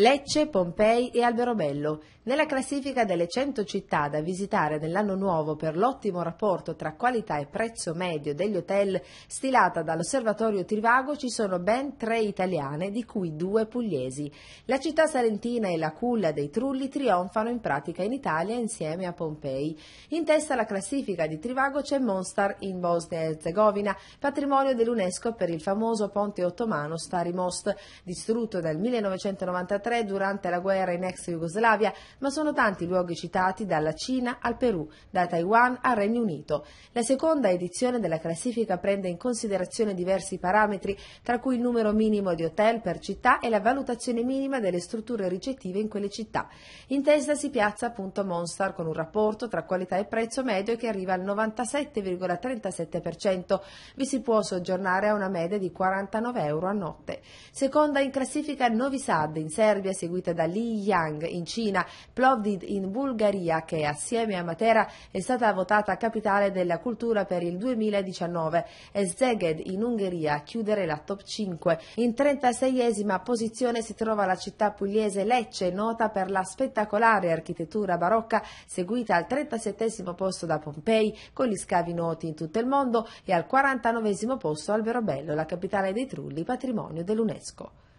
Lecce, Pompei e Alberobello. Nella classifica delle 100 città da visitare nell'anno nuovo per l'ottimo rapporto tra qualità e prezzo medio degli hotel stilata dall'Osservatorio Trivago ci sono ben tre italiane, di cui due pugliesi. La città salentina e la culla dei Trulli trionfano in pratica in Italia insieme a Pompei. In testa alla classifica di Trivago c'è Monstar in Bosnia e Herzegovina, patrimonio dell'UNESCO per il famoso ponte ottomano Stari Most, distrutto dal 1993 tre durante la guerra in ex Jugoslavia, ma sono tanti i luoghi citati dalla Cina al Perù, da Taiwan al Regno Unito. La seconda edizione della classifica prende in considerazione diversi parametri, tra cui il numero minimo di hotel per città e la valutazione minima delle strutture ricettive in quelle città. In testa si piazza appunto Monstar con un rapporto tra qualità e prezzo medio che arriva al 97,37%. Vi si può soggiornare a una media di 49 euro a notte. Seconda in classifica Novi Sad in Serbia Serbia, seguita da Li Yang in Cina, Plovdiv in Bulgaria che assieme a Matera è stata votata capitale della cultura per il 2019 e Szeged in Ungheria a chiudere la top 5. In 36esima posizione si trova la città pugliese Lecce, nota per la spettacolare architettura barocca, seguita al 37 posto da Pompei con gli scavi noti in tutto il mondo e al 49 posto Alberobello, la capitale dei Trulli, patrimonio dell'UNESCO.